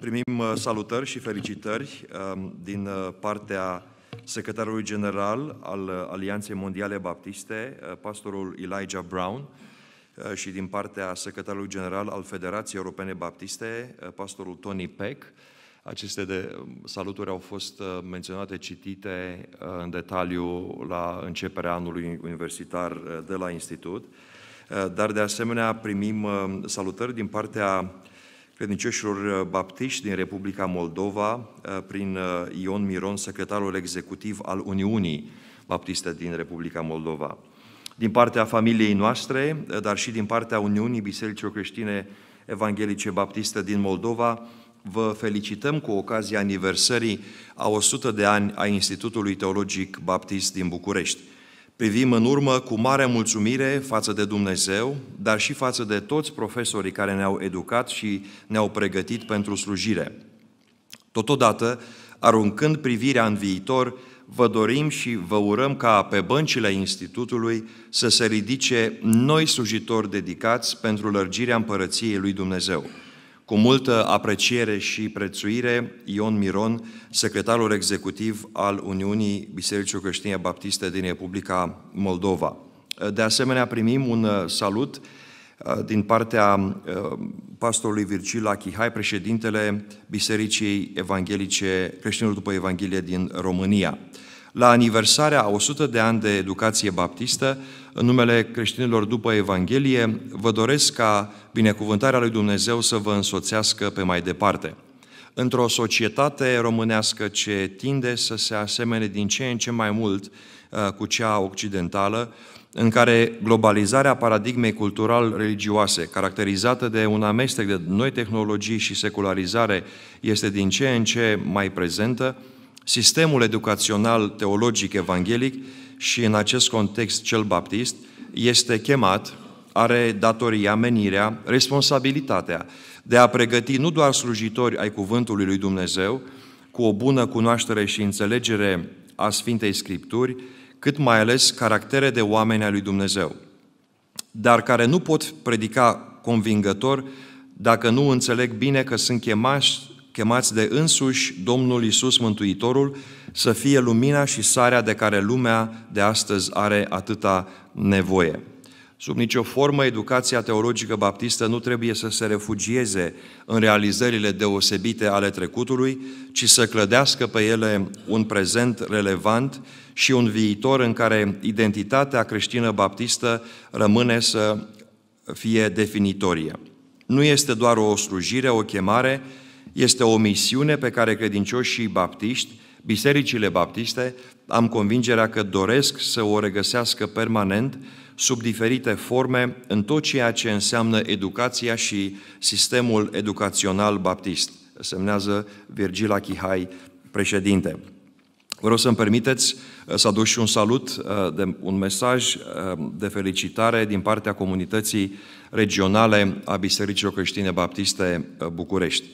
Primim uh, salutări și felicitări um, din uh, partea secretarului general al uh, Alianței Mondiale Baptiste, pastorul Elijah Brown, și din partea secretarului general al Federației Europene Baptiste, pastorul Tony Peck. Aceste de um, saluturi au fost menționate, citite în detaliu la începerea anului universitar de la Institut. Dar, de asemenea, primim um, salutări din partea credincioșilor uh, baptiști din Republica Moldova, uh, prin uh, Ion Miron, secretarul executiv al Uniunii Baptiste din Republica Moldova. Din partea familiei noastre, dar și din partea Uniunii Bisericilor Creștine Evanghelice Baptiste din Moldova, vă felicităm cu ocazia aniversării a 100 de ani a Institutului Teologic Baptist din București. Privim în urmă cu mare mulțumire față de Dumnezeu, dar și față de toți profesorii care ne-au educat și ne-au pregătit pentru slujire. Totodată, aruncând privirea în viitor, vă dorim și vă urăm ca pe băncile Institutului să se ridice noi slujitori dedicați pentru lărgirea împărăției lui Dumnezeu. Cu multă apreciere și prețuire, Ion Miron, secretarul executiv al Uniunii Bisericii Creștine Baptiste din Republica Moldova. De asemenea, primim un uh, salut uh, din partea uh, pastorului Virgil Achihai, președintele Bisericii Evanghelice Creștinilor după Evanghelie din România la aniversarea a 100 de ani de educație baptistă, în numele creștinilor după Evanghelie, vă doresc ca binecuvântarea lui Dumnezeu să vă însoțească pe mai departe. Într-o societate românească ce tinde să se asemene din ce în ce mai mult uh, cu cea occidentală, în care globalizarea paradigmei cultural-religioase, caracterizată de un amestec de noi tehnologii și secularizare, este din ce în ce mai prezentă, sistemul educațional teologic evanghelic și în acest context cel baptist este chemat, are datoria, menirea, responsabilitatea de a pregăti nu doar slujitori ai Cuvântului lui Dumnezeu, cu o bună cunoaștere și înțelegere a Sfintei Scripturi, cât mai ales caractere de oameni al lui Dumnezeu, dar care nu pot predica convingător dacă nu înțeleg bine că sunt chemați chemați de însuși Domnul Isus Mântuitorul, să fie lumina și sarea de care lumea de astăzi are atâta nevoie. Sub nicio formă, educația teologică baptistă nu trebuie să se refugieze în realizările deosebite ale trecutului, ci să clădească pe ele un prezent relevant și un viitor în care identitatea creștină baptistă rămâne să fie definitorie. Nu este doar o slujire, o chemare, este o misiune pe care credincioșii baptiști, bisericile baptiste, am convingerea că doresc să o regăsească permanent sub diferite forme în tot ceea ce înseamnă educația și sistemul educațional baptist. Semnează Virgil Achihai, președinte. Vreau să-mi permiteți uh, să aduc și un salut, uh, un mesaj uh, de felicitare din partea comunității regionale a Bisericilor Creștine Baptiste București.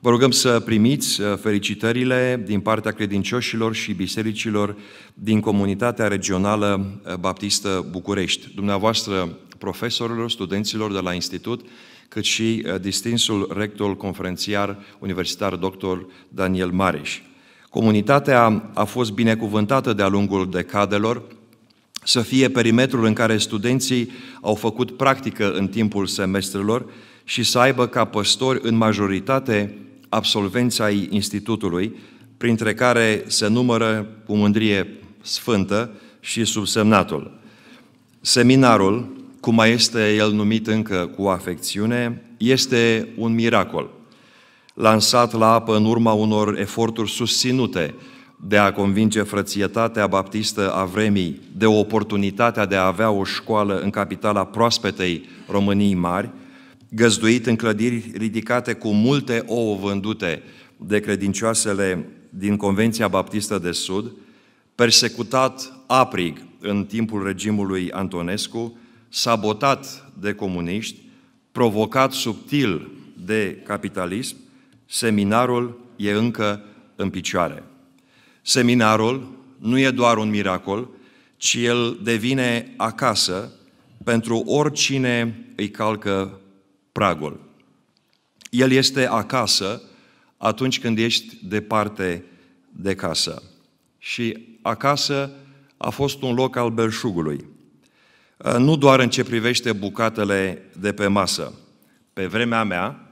Vă rugăm să primiți uh, felicitările din partea credincioșilor și bisericilor din comunitatea regională uh, Baptistă București. Dumneavoastră, profesorilor, studenților de la institut, cât și uh, distinsul rector conferențiar universitar dr. Daniel Mareș. Comunitatea a fost binecuvântată de-a lungul decadelor, să fie perimetrul în care studenții au făcut practică în timpul semestrelor și să aibă ca păstori în majoritate absolvenți ai Institutului, printre care se numără cu mândrie sfântă și subsemnatul. Seminarul, cum mai este el numit încă cu afecțiune, este un miracol, lansat la apă în urma unor eforturi susținute de a convinge frățietatea baptistă a vremii de oportunitatea de a avea o școală în capitala proaspetei României mari, găzduit în clădiri ridicate cu multe ouă vândute de credincioasele din Convenția Baptistă de Sud, persecutat aprig în timpul regimului Antonescu, sabotat de comuniști, provocat subtil de capitalism, seminarul e încă în picioare. Seminarul nu e doar un miracol, ci el devine acasă pentru oricine îi calcă pragul. El este acasă atunci când ești departe de casă. Și acasă a fost un loc al belșugului. Uh, nu doar în ce privește bucatele de pe masă. Pe vremea mea,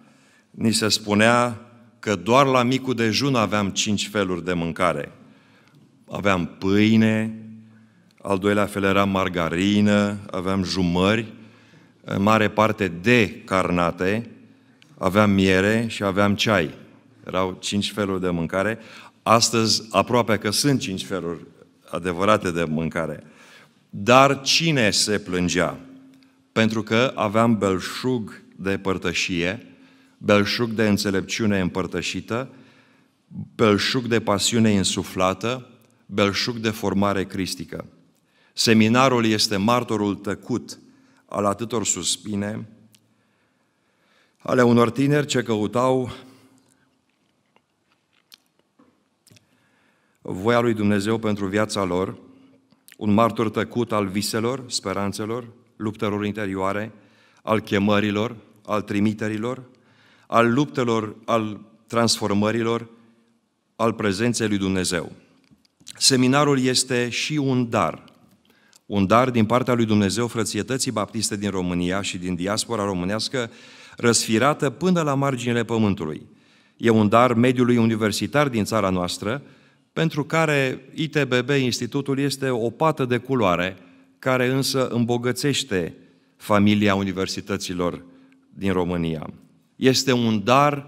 ni se spunea că doar la micul dejun aveam cinci feluri de mâncare. Aveam pâine, al doilea fel era margarină, aveam jumări, în mare parte de carnate, aveam miere și aveam ceai. Erau cinci feluri de mâncare. Astăzi, aproape că sunt cinci feluri adevărate de mâncare. Dar cine se plângea? Pentru că aveam belșug de părtășie, belșug de înțelepciune împărtășită, belșug de pasiune insuflată, belșug de formare cristică. Seminarul este martorul tăcut al atâtor suspine, ale unor tineri ce căutau voia lui Dumnezeu pentru viața lor, un martor tăcut al viselor, speranțelor, luptelor interioare, al chemărilor, al trimiterilor, al luptelor, al transformărilor, al prezenței lui Dumnezeu. Seminarul este și un dar un dar din partea lui Dumnezeu frățietății baptiste din România și din diaspora românească, răsfirată până la marginile pământului. E un dar mediului universitar din țara noastră, pentru care ITBB, Institutul, este o pată de culoare, care însă îmbogățește familia universităților din România. Este un dar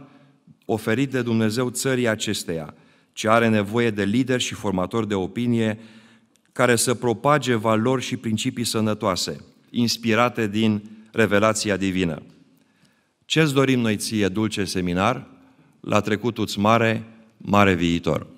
oferit de Dumnezeu țării acesteia, ce are nevoie de lideri și formatori de opinie care să propage valori și principii sănătoase, inspirate din revelația divină. Ce-ți dorim noi ție, dulce seminar? La trecutul mare, mare viitor!